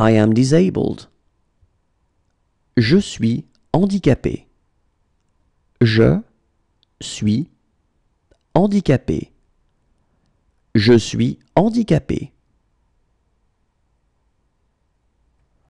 I am disabled. Je suis handicapé. Je suis handicapé. Je suis handicapé.